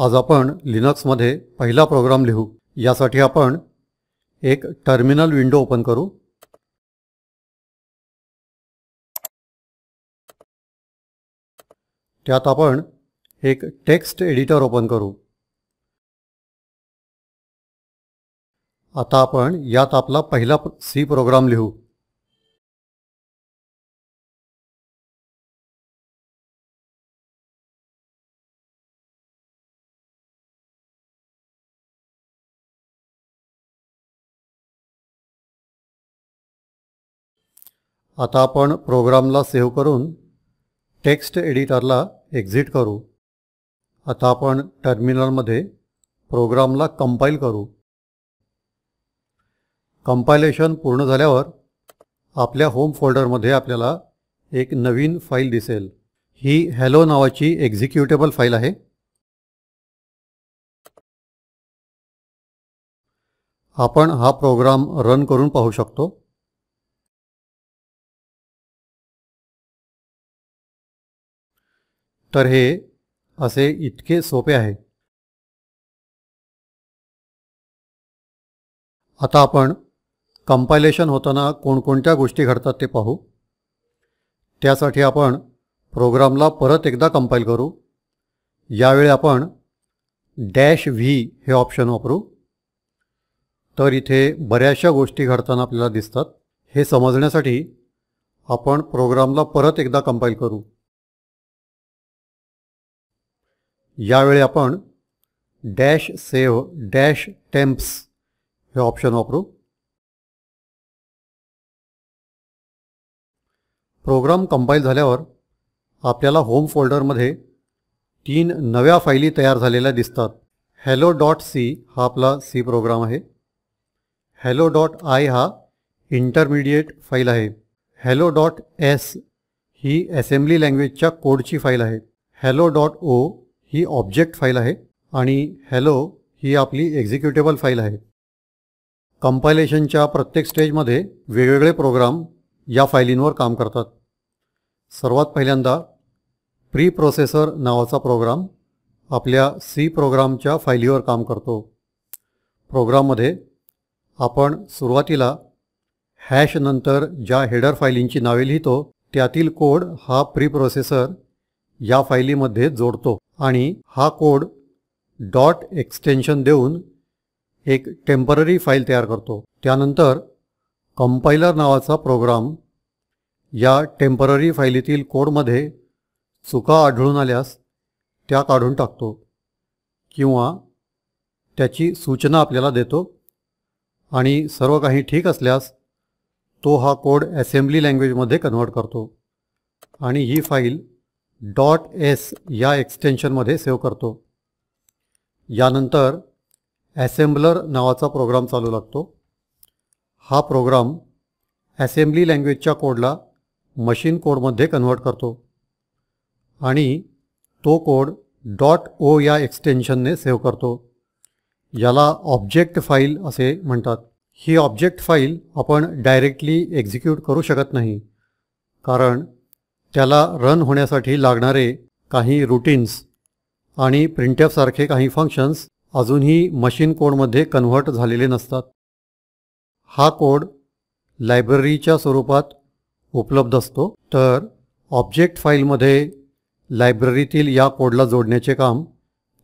आज आपण लिनक्समध्ये पहिला प्रोग्राम लिहू यासाठी आपण एक टर्मिनल विंडो ओपन करू त्यात आपण एक टेक्स्ट एडिटर ओपन करू आता आपण यात आपला पहिला सी प्रोग्राम लिहू आता आपण प्रोग्रामला सेव्ह करून टेक्स्ट एडिटरला एक्झिट करू आता आपण टर्मिनलमध्ये प्रोग्रामला कंपाईल करू कंपायलेशन पूर्ण झाल्यावर आपल्या होम फोल्डरमध्ये आपल्याला एक नवीन फाईल दिसेल ही हॅलो नावाची एक्झिक्युटेबल फाईल आहे आपण हा प्रोग्राम रन करून पाहू शकतो तर हे असे इतके सोपे आहे आता आपण कंपायलेशन होताना कोणकोणत्या गोष्टी घडतात ते पाहू त्यासाठी आपण प्रोग्रामला परत एकदा कंपाईल करू यावेळी आपण डॅश व्ही हे ऑप्शन वापरू तर इथे बऱ्याचशा गोष्टी घडताना आपल्याला दिसतात हे समजण्यासाठी आपण प्रोग्रामला परत एकदा कंपाईल करू यावेळी आपण डॅश सेव्ह डॅश टेम्प्स हे ऑप्शन वापरू प्रोग्राम कंपाईल झाल्यावर आपल्याला होम फोल्डरमध्ये तीन नव्या फाईली तयार झालेल्या दिसतात हॅलो डॉट सी हा आपला सी प्रोग्राम आहे हॅलो डॉट आय हा इंटरमिडिएट फाईल आहे हॅलो डॉट एस ही असेंब्ली लँग्वेजच्या कोडची फाईल आहे हॅलो डॉट ओ ही ऑब्जेक्ट फाईल आहे आणि हॅलो ही आपली एक्झिक्युटेबल फाईल आहे कंपायलेशनच्या प्रत्येक स्टेजमध्ये वेगवेगळे प्रोग्राम या फायलींवर काम करतात सर्वात पहिल्यांदा प्री प्रोसेसर नावाचा प्रोग्राम आपल्या सी प्रोग्रामच्या फायलीवर काम करतो प्रोग्राममध्ये आपण सुरुवातीला हॅशनंतर ज्या हेडर फायलींची नावे लिहितो त्यातील कोड हा प्री प्रोसेसर या फायलीमध्ये जोडतो आणि हा कोड डॉट एक्सटेन्शन देऊन एक टेम्पररी फाईल तयार करतो त्यानंतर कंपाइलर नावाचा प्रोग्राम या टेम्पररी फाईलीतील कोडमध्ये चुका आढळून आल्यास त्या काढून टाकतो किंवा त्याची सूचना आपल्याला देतो आणि सर्व काही ठीक असल्यास तो हा कोड असेंब्ली लँग्वेजमध्ये कन्वर्ट करतो आणि ही फाईल डॉट एस या एक्सटेन्शनमध्ये सेव्ह करतो यानंतर ॲसेम्बलर नावाचा प्रोग्राम चालू लागतो हा प्रोग्राम ॲसेम्ब्ली लँग्वेजच्या कोडला मशीन कोडमध्ये कन्व्हर्ट करतो आणि तो कोड डॉट ओ या एक्सटेन्शनने सेव्ह करतो याला ऑब्जेक्ट फाईल असे म्हणतात ही ऑब्जेक्ट फाईल आपण डायरेक्टली एक्झिक्यूट करू शकत नाही कारण त्याला रन होण्यासाठी लागणारे काही रुटीन्स आणि प्रिंटॅपसारखे काही फंक्शन्स अजूनही मशीन कोडमध्ये कन्व्हर्ट झालेले नसतात हा कोड लायब्ररीच्या स्वरूपात उपलब्ध असतो तर ऑब्जेक्ट फाईलमध्ये लायब्ररीतील या कोडला जोडण्याचे काम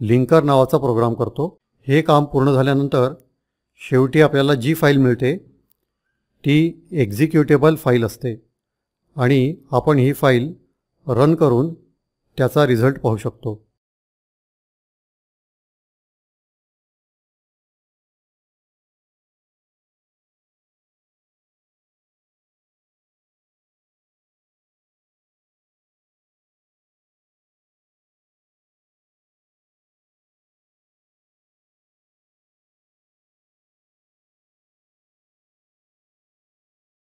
लिंकर नावाचा प्रोग्राम करतो हे काम पूर्ण झाल्यानंतर शेवटी आपल्याला जी फाईल मिळते ती एक्झिक्युटेबल फाईल असते आणि आपण ही फाईल रन करून त्याचा रिझल्ट पाहू शकतो